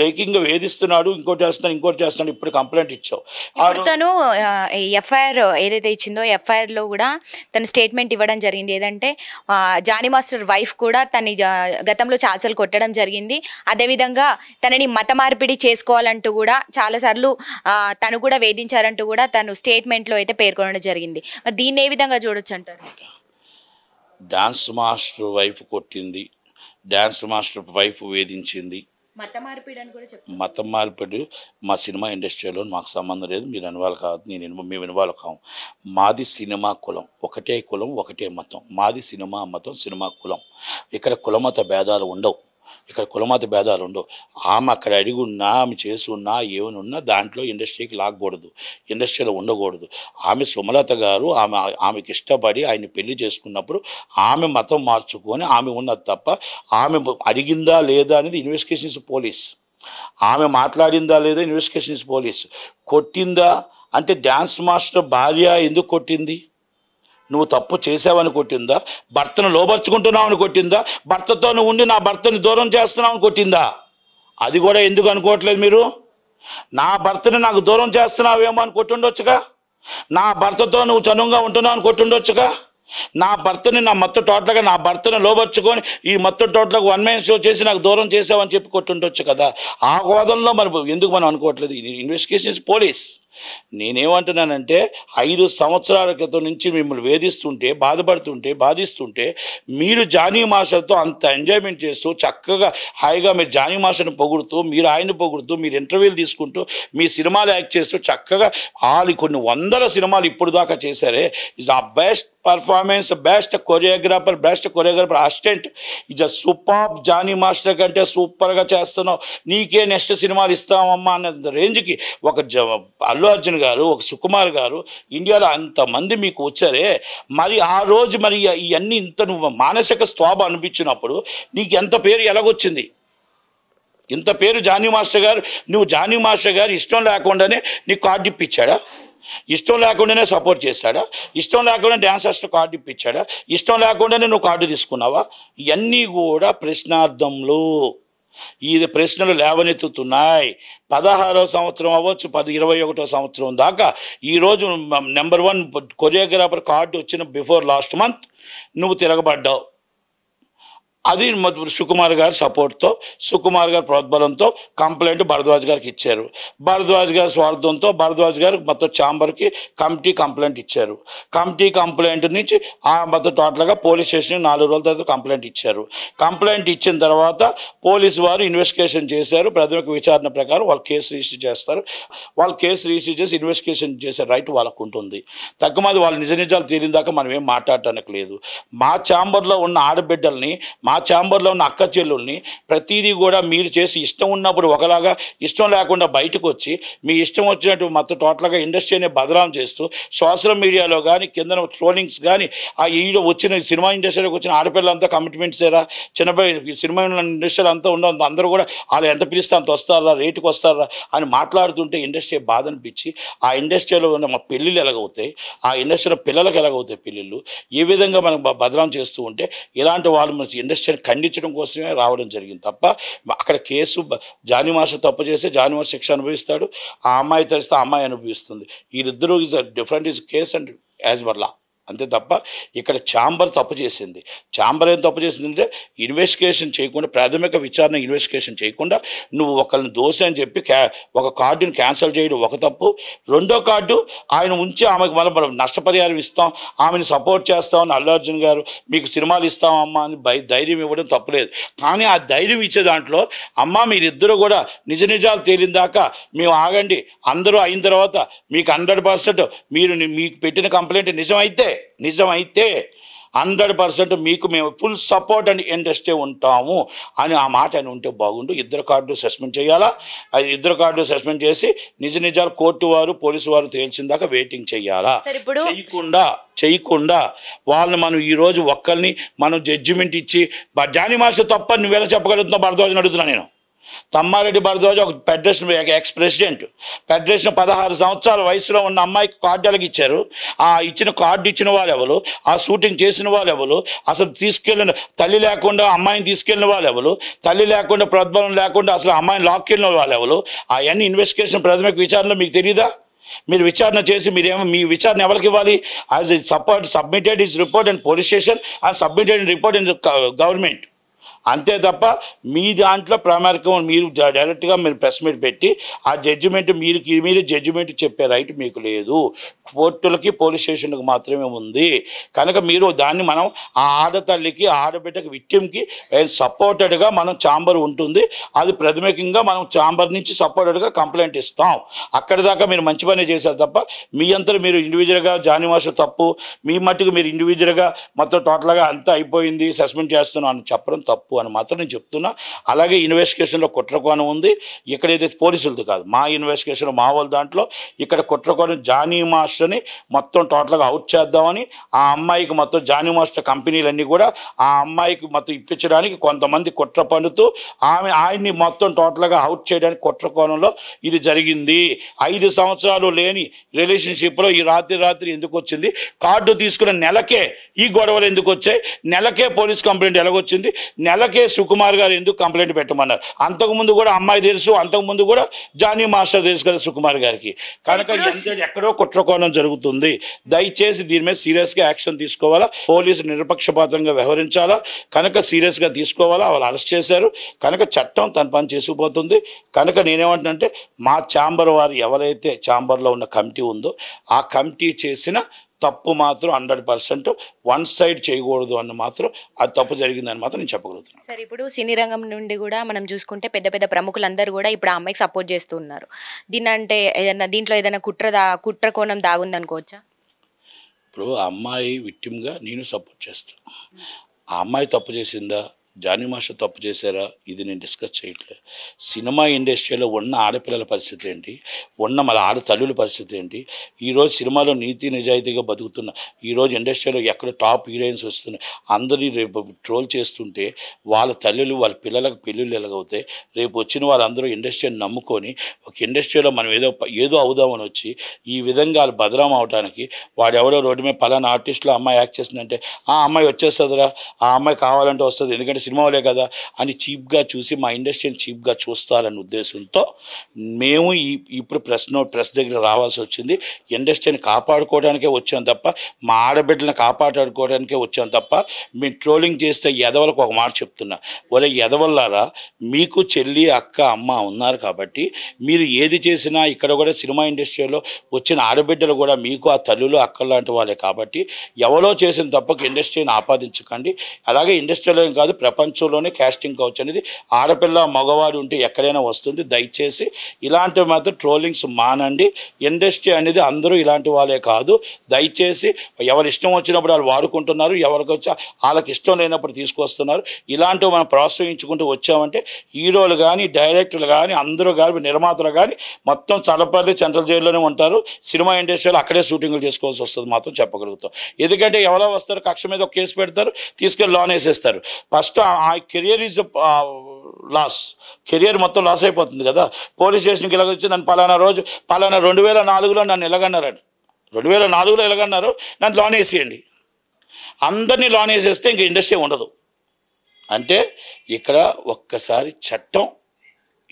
లేకింగ్ వేధిస్తున్నాడు ఇంకోటి చేస్తున్నాడు ఇంకోటి చేస్తున్నాడు ఇప్పుడు కంప్లైంట్ ఇచ్చావు తను ఎఫ్ఐఆర్ ఏదైతే ఇచ్చిందో ఎఫ్ఐఆర్ లో కూడా తన స్టేట్మెంట్ ఇవ్వడం జరిగింది ఏదంటే జానీ మాస్టర్ వైఫ్ కూడా తన గతంలో చాలాసార్లు కొట్టడం జరిగింది అదేవిధంగా తనని మత మార్పిడి చేసుకోవాలంటూ కూడా చాలాసార్లు తను కూడా వేధించారంటూ కూడా తను స్టేట్మెంట్లో అయితే పేర్కొనడం జరిగింది మరి దీన్ని ఏ విధంగా చూడొచ్చు అంటారు డాన్స్ మాస్టర్ వైఫ్ కొట్టింది డాన్స్ మాస్టర్ వైఫ్ వేధించింది మత మార్పిడి అని మతం మార్పిడి మా సినిమా ఇండస్ట్రీలో మాకు సంబంధం లేదు మీరు ఇన్వాల్వ్ కావద్దు నేను మేము ఇన్వాల్వ్ కాము మాది సినిమా కులం ఒకటే కులం ఒకటే మతం మాది సినిమా మతం సినిమా కులం ఇక్కడ కులమత భేదాలు ఉండవు ఇక్కడ కులమత భేదాలు ఉండవు ఆమె అక్కడ అడిగున్నా ఆమె చేసున్నా ఏమనున్నా దాంట్లో ఇండస్ట్రీకి లాగకూడదు ఇండస్ట్రీలో ఉండకూడదు ఆమె సుమలత గారు ఆమె ఆమెకి ఇష్టపడి ఆయన పెళ్లి చేసుకున్నప్పుడు ఆమె మతం మార్చుకొని ఆమె ఉన్నది తప్ప ఆమె అడిగిందా లేదా అనేది ఇన్వెస్టిగేషన్స్ పోలీస్ ఆమె మాట్లాడిందా లేదా ఇన్వెస్టిగేషన్స్ పోలీస్ కొట్టిందా అంటే డ్యాన్స్ మాస్టర్ భార్య ఎందుకు కొట్టింది నువ్వు తప్పు చేసావని కొట్టిందా భర్తను లోపరుచుకుంటున్నావని కొట్టిందా భర్తతో ఉండి నా భర్తని దూరం చేస్తున్నావని కొట్టిందా అది కూడా ఎందుకు అనుకోవట్లేదు మీరు నా భర్తని నాకు దూరం చేస్తున్నావేమో అని కొట్టుండొచ్చుగా నా భర్తతో నువ్వు చనువుగా ఉంటున్నావు అని కొట్టుండొచ్చుగా నా భర్తని నా మత్త టోటల్గా నా భర్తను లోపరుచుకొని ఈ మత్త టోటల్గా వన్ మైన్ షో చేసి నాకు దూరం చేసావని చెప్పి కొట్టుండొచ్చు కదా ఆ హోదంలో మనం ఎందుకు మనం అనుకోవట్లేదు ఇస్ పోలీస్ నేనేమంటున్నానంటే ఐదు సంవత్సరాల క్రితం నుంచి మిమ్మల్ని వేధిస్తుంటే బాధపడుతుంటే బాధిస్తుంటే మీరు జానీ మాస్టర్తో అంత ఎంజాయ్మెంట్ చేస్తూ చక్కగా హాయిగా మీరు జానీ మాస్టర్ని పొగుడుతూ మీరు ఆయన పొగుడుతూ మీరు ఇంటర్వ్యూలు తీసుకుంటూ మీ సినిమాలు యాక్ట్ చేస్తూ చక్కగా వాళ్ళు కొన్ని వందల సినిమాలు ఇప్పుడు దాకా చేశారే is the best performance best choreographer best choreographer assistant is a super Jani master కంటే సూపర్గా చేస్తున్నావు నీకే నెక్స్ట్ సినిమాలు ఇస్తామమ్మా అన్న రేంజ్కి ఒక జ అల్లు అర్జున్ గారు ఒక సుకుమార్ గారు ఇండియాలో అంతమంది మీకు వచ్చారే మరి ఆ రోజు మరి ఇవన్నీ ఇంత నువ్వు మానసిక స్తోభ అనిపించినప్పుడు నీకు ఎంత పేరు ఎలాగొచ్చింది ఇంత పేరు జానీ మాస్టర్ గారు నువ్వు జానీ మాస్టర్ గారు ఇష్టం లేకుండానే నీకు కార్డు ఇప్పించాడా ఇష్టం లేకుండానే సపోర్ట్ చేశాడా ఇష్టం లేకుండా డ్యాన్సర్స్తో కార్డు ఇప్పించాడా ఇష్టం లేకుండానే నువ్వు కార్డు తీసుకున్నావా ఇవన్నీ కూడా ప్రశ్నార్థములు ఇది ప్రశ్నలు లేవనెత్తుతున్నాయి పదహారో సంవత్సరం అవ్వచ్చు పది ఇరవై ఒకటో సంవత్సరం దాకా ఈరోజు నెంబర్ వన్ కొరియోగ్రాఫర్ కార్డు వచ్చిన బిఫోర్ లాస్ట్ మంత్ నువ్వు తిరగబడ్డావు అది సుకుమార్ గారి సపోర్ట్తో సుకుమార్ గారి ప్రోద్బలంతో కంప్లైంట్ భరద్వాజ్ గారికి ఇచ్చారు భరద్వాజ్ గారి స్వార్థంతో భరద్వాజ్ గారు మొత్తం ఛాంబర్కి కమిటీ కంప్లైంట్ ఇచ్చారు కమిటీ కంప్లైంట్ నుంచి ఆ మొత్తం టోటల్గా పోలీస్ స్టేషన్ నాలుగు రోజుల తర్వాత కంప్లైంట్ ఇచ్చారు కంప్లైంట్ ఇచ్చిన తర్వాత పోలీసు వారు ఇన్వెస్టిగేషన్ చేశారు ప్రాథమిక విచారణ ప్రకారం వాళ్ళు కేసు రిజిస్టర్ చేస్తారు వాళ్ళు కేసు రిజిస్టర్ చేసి ఇన్వెస్టిగేషన్ చేసే రైట్ వాళ్ళకు ఉంటుంది తగ్గమాది వాళ్ళు నిజ నిజాలు తీరిన దాకా మనం ఏం మాట్లాడటానికి లేదు మా ఛాంబర్లో ఉన్న ఆడబిడ్డల్ని మా ఛాంబర్లో ఉన్న అక్క చెల్లుల్ని ప్రతిదీ కూడా మీరు చేసి ఇష్టం ఉన్నప్పుడు ఒకలాగా ఇష్టం లేకుండా బయటకు వచ్చి మీ ఇష్టం వచ్చినట్టు మొత్తం టోటల్గా ఇండస్ట్రీని బదనాం చేస్తూ సోషల్ మీడియాలో కానీ కింద ట్రోలింగ్స్ కానీ ఆ ఈడ వచ్చిన సినిమా ఇండస్ట్రీలోకి వచ్చిన ఆడపిల్లలంతా కమిట్మెంట్స్ ఏరా చిన్నపిల్ల సినిమా ఇండస్ట్రీలు అంతా ఉన్నంత అందరూ కూడా వాళ్ళు ఎంత పిలిస్తే అంత వస్తారా రేటుకి వస్తారా అని మాట్లాడుతుంటే ఇండస్ట్రీ బాధ అనిపించి ఆ ఇండస్ట్రీలో ఉన్న మా పెళ్ళిళ్ళు ఎలాగవుతాయి ఆ ఇండస్ట్రీలో పిల్లలకు ఎలాగవుతాయి పెళ్ళిళ్ళు ఏ విధంగా మనం బదనాం చేస్తూ ఉంటే ఇలాంటి వాళ్ళు మన ఇండస్ట్రీ శిక్షను ఖండించడం కోసమే రావడం జరిగింది తప్ప అక్కడ కేసు జాని మాస్టర్ తప్పు చేస్తే జాని మాస్టర్ శిక్ష అనుభవిస్తాడు ఆ అమ్మాయి తెలిస్తే అమ్మాయి అనుభవిస్తుంది వీరిద్దరూ is different is case and as per law అంతే తప్ప ఇక్కడ ఛాంబర్ తప్పు చేసింది ఛాంబర్ ఏం తప్పు చేసిందంటే ఇన్వెస్టిగేషన్ చేయకుండా ప్రాథమిక విచారణ ఇన్వెస్టిగేషన్ చేయకుండా నువ్వు ఒకరిని దోశ అని చెప్పి ఒక కార్డుని క్యాన్సిల్ చేయడం ఒక తప్పు రెండో కార్డు ఆయన ఉంచి ఆమెకు మనం నష్టపరిహారం ఇస్తాం ఆమెను సపోర్ట్ చేస్తామని అల్లు అర్జున్ గారు మీకు సినిమాలు ఇస్తామమ్మా అని భయ ధైర్యం ఇవ్వడం తప్పులేదు కానీ ఆ ధైర్యం ఇచ్చే దాంట్లో అమ్మ మీరిద్దరూ కూడా నిజ నిజాలు తేలిన దాకా మేము ఆగండి అందరూ అయిన తర్వాత మీకు హండ్రెడ్ పర్సెంట్ మీరు మీకు పెట్టిన కంప్లైంట్ నిజమైతే నిజమైతే హండ్రెడ్ పర్సెంట్ మీకు మేము ఫుల్ సపోర్ట్ అండ్ ఇంట్రెస్టే ఉంటాము అని ఆ మాట అని ఉంటే బాగుండు ఇద్దరు కార్డు సస్పెండ్ చేయాలా అది ఇద్దరు కార్డు సస్పెండ్ చేసి నిజ నిజాలు కోర్టు వారు పోలీసు వారు తేల్చిందాకా వెయిటింగ్ చేయాలా చేయకుండా చేయకుండా వాళ్ళని మనం ఈరోజు ఒక్కరిని మనం జడ్జిమెంట్ ఇచ్చి జానీ మాస్టర్ తప్ప నువ్వెలా చెప్పగలుగుతున్నావు భరద్వాజని అడుగుతున్నా నేను తమ్మారెడ్డి భరద్వాజ్ ఒక ఫెడరేషన్ ఎక్స్ ప్రెసిడెంట్ ఫెడరేషన్ పదహారు సంవత్సరాల వయసులో ఉన్న అమ్మాయికి కార్డులకు ఇచ్చారు ఆ ఇచ్చిన కార్డు ఇచ్చిన వాళ్ళు ఎవరు ఆ షూటింగ్ చేసిన వాళ్ళు ఎవరు అసలు తీసుకెళ్ళిన తల్లి లేకుండా అమ్మాయిని తీసుకెళ్ళిన వాళ్ళు ఎవరు తల్లి లేకుండా ప్రతిఫలం లేకుండా అసలు అమ్మాయిని లాక్కెళ్ళిన వాళ్ళు ఎవరు అవన్నీ ఇన్వెస్టిగేషన్ ప్రాథమిక విచారణలో మీకు తెలియదా మీరు విచారణ చేసి మీరేమో మీ విచారణ ఎవరికి ఇవ్వాలి as support submitted is report and police station ఆ సబ్మిటెడ్ రిపోర్ట్ ఇన్ గవర్నమెంట్ అంతే తప్ప మీ దాంట్లో ప్రామాణికం మీరు డైరెక్ట్గా మీరు ప్రెస్ మీట్ పెట్టి ఆ జడ్జిమెంట్ మీరు మీద జడ్జిమెంట్ చెప్పే రైట్ మీకు లేదు కోర్టులకి పోలీస్ స్టేషన్కి మాత్రమే ఉంది కనుక మీరు దాన్ని మనం ఆ ఆడతల్లికి ఆడబిడ్డకి విక్టిమ్కి సపోర్టెడ్గా మనం ఛాంబర్ ఉంటుంది అది ప్రాథమికంగా మనం ఛాంబర్ నుంచి సపోర్టెడ్గా కంప్లైంట్ ఇస్తాం అక్కడి దాకా మీరు మంచి పనే చేశారు తప్ప మీ అంతా మీరు ఇండివిజువల్గా జాని మాస్టర్ తప్పు మీ మట్టుకు మీరు ఇండివిజువల్గా మొత్తం టోటల్గా అంతా అయిపోయింది సస్పెండ్ చేస్తున్నాం అని చెప్పడం తప్పు తప్పు అని మాత్రం నేను చెప్తున్నా అలాగే ఇన్వెస్టిగేషన్లో కుట్రకోణం ఉంది ఇక్కడ ఏదైతే పోలీసులది కాదు మా ఇన్వెస్టిగేషన్ మా వాళ్ళ దాంట్లో ఇక్కడ కుట్రకోణం జానీ మాస్టర్ని మొత్తం టోటల్గా అవుట్ చేద్దామని ఆ అమ్మాయికి మొత్తం జానీ మాస్టర్ కంపెనీలన్నీ కూడా ఆ అమ్మాయికి మొత్తం ఇప్పించడానికి కొంతమంది కుట్ర పండుతూ ఆమె ఆయన్ని మొత్తం టోటల్గా అవుట్ చేయడానికి కుట్రకోణంలో ఇది జరిగింది ఐదు సంవత్సరాలు లేని రిలేషన్షిప్లో ఈ రాత్రి రాత్రి ఎందుకు వచ్చింది కార్డు తీసుకున్న నెలకే ఈ గొడవలు ఎందుకు వచ్చాయి నెలకే పోలీస్ కంప్లైంట్ ఎలాగొచ్చింది నెల నెలకే సుకుమార్ గారు ఎందుకు కంప్లైంట్ పెట్టమన్నారు అంతకుముందు కూడా అమ్మాయి తెలుసు అంతకుముందు కూడా జానీ మాస్టర్ తెలుసు కదా సుకుమార్ గారికి కనుక ఎక్కడో కుట్రకోణం జరుగుతుంది దయచేసి దీని మీద సీరియస్గా యాక్షన్ తీసుకోవాలా పోలీసు నిరపక్షపాతంగా వ్యవహరించాలా కనుక సీరియస్గా తీసుకోవాలా వాళ్ళు అరెస్ట్ చేశారు కనుక చట్టం తన పని చేసుకుపోతుంది కనుక నేనేమంటున్నంటే మా ఛాంబర్ వారు ఎవరైతే ఛాంబర్లో ఉన్న కమిటీ ఉందో ఆ కమిటీ చేసిన తప్పు మాత్రం హండ్రెడ్ పర్సెంట్ వన్ సైడ్ చేయకూడదు అన్న మాత్రం ఆ తప్పు జరిగిందని మాత్రం నేను చెప్పగలుగుతున్నాను సార్ ఇప్పుడు సినీ రంగం నుండి కూడా మనం చూసుకుంటే పెద్ద పెద్ద ప్రముఖులందరూ కూడా ఇప్పుడు ఆ అమ్మాయికి సపోర్ట్ చేస్తున్నారు దీని అంటే ఏదైనా దీంట్లో ఏదైనా కుట్ర దా కుట్ర కోణం దాగుందనుకోవచ్చా ఇప్పుడు ఆ అమ్మాయి విక్టిమ్గా నేను సపోర్ట్ చేస్తాను ఆ అమ్మాయి తప్పు చేసిందా జానీ మాస్టర్ తప్పు చేశారా ఇది నేను డిస్కస్ చేయట్లేదు సినిమా ఇండస్ట్రీలో ఉన్న ఆడపిల్లల పరిస్థితి ఏంటి ఉన్న మన ఆడతల్లుల పరిస్థితి ఏంటి ఈరోజు సినిమాలో నీతి నిజాయితీగా బతుకుతున్న ఈరోజు ఇండస్ట్రీలో ఎక్కడ టాప్ హీరోయిన్స్ వస్తున్నాయి అందరినీ రేపు ట్రోల్ చేస్తుంటే వాళ్ళ తల్లులు వాళ్ళ పిల్లలకు పెళ్ళిళ్ళు ఎలాగవుతాయి రేపు వచ్చిన వాళ్ళందరూ ఇండస్ట్రీని నమ్ముకొని ఒక ఇండస్ట్రీలో మనం ఏదో ఏదో అవుదామని వచ్చి ఈ విధంగా వాళ్ళు భద్రం అవడానికి వాడు ఎవడో రోడ్డు మీద పలానా ఆర్టిస్టులు అమ్మాయి యాక్ట్ చేసిందంటే ఆ అమ్మాయి వచ్చేస్తుందిరా ఆ అమ్మాయి కావాలంటే వస్తుంది ఎందుకంటే సినిమాలే కదా అని చీప్గా చూసి మా ఇండస్ట్రీని చీప్గా చూస్తారనే ఉద్దేశంతో మేము ఈ ఇప్పుడు ప్రశ్న ప్రెస్ దగ్గర రావాల్సి వచ్చింది ఇండస్ట్రీని కాపాడుకోవడానికే వచ్చాం తప్ప మా ఆడబిడ్డలను కాపాడుకోవడానికే వచ్చాం తప్ప మేము ట్రోలింగ్ చేస్తే ఎదవలకు ఒక మాట చెప్తున్నా ఒరే ఎదవల్లారా మీకు చెల్లి అక్క అమ్మ ఉన్నారు కాబట్టి మీరు ఏది చేసినా ఇక్కడ కూడా సినిమా ఇండస్ట్రీలో వచ్చిన ఆడబిడ్డలు కూడా మీకు ఆ తల్లులు అక్కలు లాంటి వాళ్ళే కాబట్టి ఎవరో చేసిన తప్పకు ఇండస్ట్రీని ఆపాదించకండి అలాగే ఇండస్ట్రీలో కాదు ప్రపంచంలోనే క్యాస్టింగ్ కౌచ్ అనేది ఆడపిల్ల మగవాడు ఉంటే ఎక్కడైనా వస్తుంది దయచేసి ఇలాంటివి మాత్రం ట్రోలింగ్స్ మానండి ఇండస్ట్రీ అనేది అందరూ ఇలాంటి వాళ్ళే కాదు దయచేసి ఎవరి ఇష్టం వచ్చినప్పుడు వాళ్ళు వాడుకుంటున్నారు ఎవరికి వచ్చి వాళ్ళకి ఇష్టం లేనప్పుడు తీసుకొస్తున్నారు ఇలాంటివి మనం ప్రోత్సహించుకుంటూ వచ్చామంటే హీరోలు కానీ డైరెక్టర్లు కానీ అందరూ కానీ నిర్మాతలు కానీ మొత్తం చలపల్లి సెంట్రల్ జైల్లోనే ఉంటారు సినిమా ఇండస్ట్రీలో అక్కడే షూటింగ్లు చేసుకోవాల్సి వస్తుంది మాత్రం చెప్పగలుగుతాం ఎందుకంటే ఎవరో వస్తారు కక్ష మీద ఒక కేసు పెడతారు తీసుకెళ్ళి లోన్ వేసేస్తారు ఫస్ట్ ఫస్ట్ ఆ కెరియర్ ఈజ్ లాస్ కెరియర్ మొత్తం లాస్ అయిపోతుంది కదా పోలీస్ స్టేషన్కి ఎలాగొచ్చి నన్ను పలానా రోజు పలానా రెండు వేల నాలుగులో నన్ను ఎలాగన్నారని రెండు వేల నాలుగులో ఎలాగన్నారు నన్ను లోన్ వేసేయండి అందరినీ లోన్ వేసేస్తే ఇంక ఇండస్ట్రీ ఉండదు అంటే ఇక్కడ ఒక్కసారి చట్టం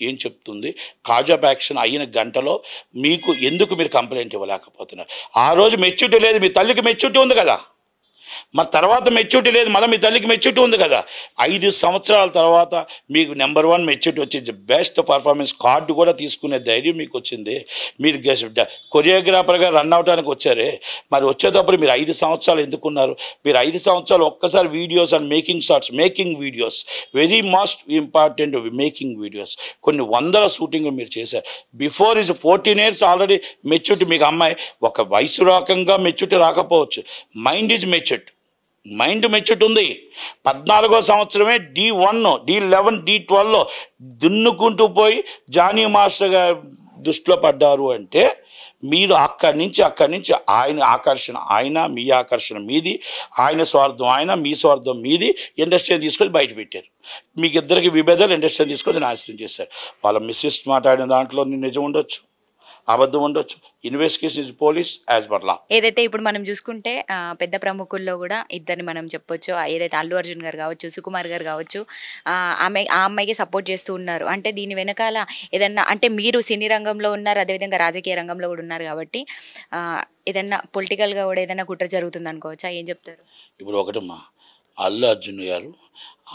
ఏం చెప్తుంది కాజ్ యాక్షన్ అయిన గంటలో మీకు ఎందుకు మీరు కంప్లైంట్ ఇవ్వలేకపోతున్నారు ఆ రోజు మెచ్యూరిటీ లేదు మీ తల్లికి మెచ్యూరిటీ ఉంది కదా మరి తర్వాత మెచ్యూరిటీ లేదు మళ్ళీ మీ తల్లికి మెచ్యూరిటీ ఉంది కదా ఐదు సంవత్సరాల తర్వాత మీకు నెంబర్ వన్ మెచ్యూరిటీ వచ్చింది బెస్ట్ పర్ఫార్మెన్స్ కార్డు కూడా తీసుకునే ధైర్యం మీకు వచ్చింది మీరు కొరియోగ్రాఫర్గా రన్ అవడానికి వచ్చారే మరి వచ్చేటప్పుడు మీరు ఐదు సంవత్సరాలు ఎందుకున్నారు మీరు ఐదు సంవత్సరాలు ఒక్కసారి videos and making shorts making videos very must important making videos కొన్ని వందల షూటింగ్లు మీరు చేశారు before is fourteen years already maturity మీకు అమ్మాయి ఒక వయసు రకంగా మెచ్యూరిటీ రాకపోవచ్చు mind is mature mind mature ఉంది పద్నాలుగో సంవత్సరమే డి వన్ డి లెవెన్ డి ట్వెల్వ్లో దున్నుకుంటూ పోయి జానీ మాస్టర్ గారు దృష్టిలో పడ్డారు అంటే మీరు అక్కడి నుంచి అక్కడి నుంచి ఆయన ఆకర్షణ ఆయన మీ ఆకర్షణ మీది ఆయన స్వార్థం ఆయన మీ స్వార్థం మీది ఇండస్ట్రీని తీసుకొని బయట పెట్టారు మీకు ఇద్దరికి విభేదాలు ఇండస్ట్రీని తీసుకొని ఆశ్రయం చేశారు వాళ్ళ మిస్సెస్ మాట్లాడిన దాంట్లో నిజం ఉండొచ్చు అబద్ధం ఉండొచ్చు investigation is police as per law ఏదైతే ఇప్పుడు మనం చూసుకుంటే పెద్ద ప్రముఖుల్లో కూడా ఇద్దరిని మనం చెప్పొచ్చు ఏదైతే అల్లు అర్జున్ గారు కావచ్చు సుకుమార్ గారు కావచ్చు ఆమె ఆ అమ్మాయికి సపోర్ట్ చేస్తూ ఉన్నారు అంటే దీని వెనకాల ఏదన్నా అంటే మీరు సినీ రంగంలో ఉన్నారు అదేవిధంగా రాజకీయ రంగంలో కూడా ఉన్నారు కాబట్టి ఏదన్నా పొలిటికల్గా కూడా ఏదైనా కుట్ర జరుగుతుంది అనుకోవచ్చా ఏం చెప్తారు ఇప్పుడు ఒకటమ్మా అల్లు అర్జున్ గారు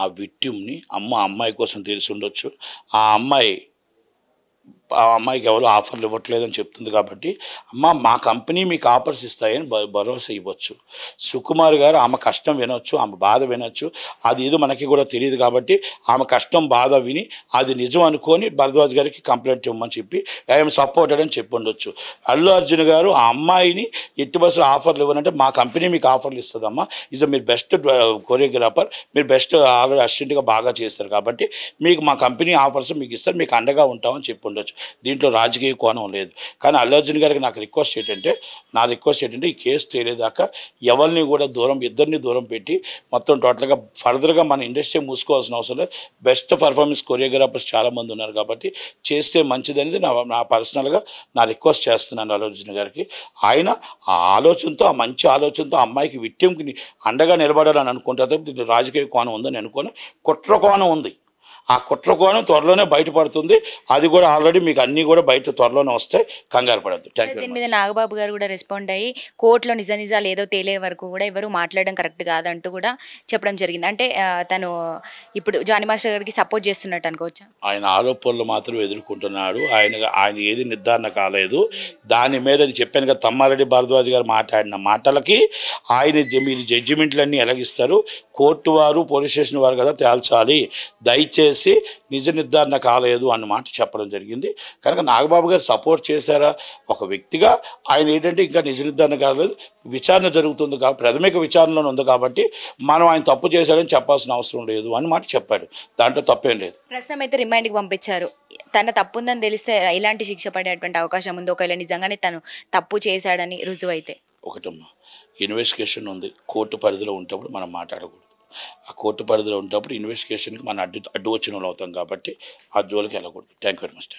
ఆ విట్టిమ్ని అమ్మ అమ్మాయి కోసం తెలిసి ఉండొచ్చు ఆ అమ్మాయి ఆ అమ్మాయికి ఎవరు ఆఫర్లు ఇవ్వట్లేదని చెప్తుంది కాబట్టి అమ్మ మా కంపెనీ మీకు ఆఫర్స్ ఇస్తాయని భరోసా ఇవ్వచ్చు సుకుమార్ గారు ఆమె కష్టం వినొచ్చు ఆమె బాధ వినొచ్చు అది ఏదో మనకి కూడా తెలియదు కాబట్టి ఆమె కష్టం బాధ విని అది నిజం అనుకొని భరద్వాజ్ గారికి కంప్లైంట్ ఇవ్వమని చెప్పి ఐఎమ్ సపోర్టెడ్ అని చెప్పి ఉండొచ్చు అల్లు అర్జున్ గారు ఆ అమ్మాయిని ఎట్టి బస్సులు ఆఫర్లు ఇవ్వనంటే మా కంపెనీ మీకు ఆఫర్లు ఇస్తుందమ్మా ఇస్ మీరు బెస్ట్ కొరియోగ్రాఫర్ మీరు బెస్ట్ ఆల్రెడీ అసిస్టెంట్గా బాగా చేస్తారు కాబట్టి మీకు మా కంపెనీ ఆఫర్స్ మీకు ఇస్తారు మీకు అండగా ఉంటామని చెప్పి ఉండొచ్చు దీంట్లో రాజకీయ కోణం లేదు కానీ అల్లు అర్జున్ గారికి నాకు రిక్వెస్ట్ ఏంటంటే నా రిక్వెస్ట్ ఏంటంటే ఈ కేసు తేలేదాకా ఎవరిని కూడా దూరం ఇద్దరిని దూరం పెట్టి మొత్తం టోటల్గా ఫర్దర్గా మన ఇండస్ట్రీ మూసుకోవాల్సిన అవసరం లేదు బెస్ట్ పర్ఫార్మెన్స్ కొరియోగ్రాఫర్స్ చాలామంది ఉన్నారు కాబట్టి చేస్తే మంచిదనేది నా నా పర్సనల్గా నా రిక్వెస్ట్ చేస్తున్నాను అల్లర్జున్ గారికి ఆయన ఆ ఆలోచనతో ఆ మంచి ఆలోచనతో అమ్మాయికి విట్టింకి అండగా నిలబడాలని అనుకుంటారు రాజకీయ కోణం ఉందని అనుకోని కుట్ర కోణం ఉంది ఆ కుట్రకోణం త్వరలోనే బయటపడుతుంది అది కూడా ఆల్రెడీ మీకు అన్నీ కూడా బయట త్వరలోనే వస్తాయి కంగారు పడద్దు దీని మీద నాగబాబు గారు కూడా రెస్పాండ్ అయ్యి కోర్టులో నిజ నిజాలు ఏదో తేలే వరకు కూడా ఎవరు మాట్లాడడం కరెక్ట్ కాదంటూ కూడా చెప్పడం జరిగింది అంటే తను ఇప్పుడు జానీ మాస్టర్ గారికి సపోర్ట్ చేస్తున్నట్టు అనుకోవచ్చు ఆయన ఆరోపణలు మాత్రం ఎదుర్కొంటున్నాడు ఆయన ఆయన ఏది నిర్ధారణ కాలేదు దాని మీద చెప్పాను కదా తమ్మారెడ్డి భారద్వాజ్ గారు మాట్లాడిన మాటలకి ఆయన మీరు జడ్జిమెంట్లన్నీ ఎలాగిస్తారు కోర్టు వారు పోలీస్ స్టేషన్ వారు కదా తేల్చాలి దయచేసి చేసి నిజ నిర్ధారణ కాలేదు అన్నమాట చెప్పడం జరిగింది కనుక నాగబాబు గారు సపోర్ట్ చేశారా ఒక వ్యక్తిగా ఆయన ఏంటంటే ఇంకా నిజ నిర్ధారణ కాలేదు విచారణ జరుగుతుంది కాబట్టి ప్రాథమిక విచారణలో ఉంది కాబట్టి మనం ఆయన తప్పు చేశాడని చెప్పాల్సిన అవసరం లేదు అని మాట చెప్పాడు దాంట్లో తప్పేం లేదు ప్రస్తుతం అయితే రిమైండ్కి పంపించారు తన తప్పు ఉందని తెలిస్తే ఇలాంటి శిక్ష పడేటువంటి అవకాశం ఉంది ఒకవేళ నిజంగానే తను తప్పు చేశాడని రుజువు అయితే ఒకటమ్మా ఇన్వెస్టిగేషన్ ఉంది కోర్టు పరిధిలో ఉంటప్పుడు మనం మాట్లాడకూడదు ఆ కోర్టు పరిధిలో ఉన్నప్పుడు ఇన్వెస్టిగేషన్కి మనం అడ్డు అడ్డు వచ్చిన అవుతాం కాబట్టి ఆ జోలికి వెళ్ళకూడదు థ్యాంక్ యూ వెరీ మచ్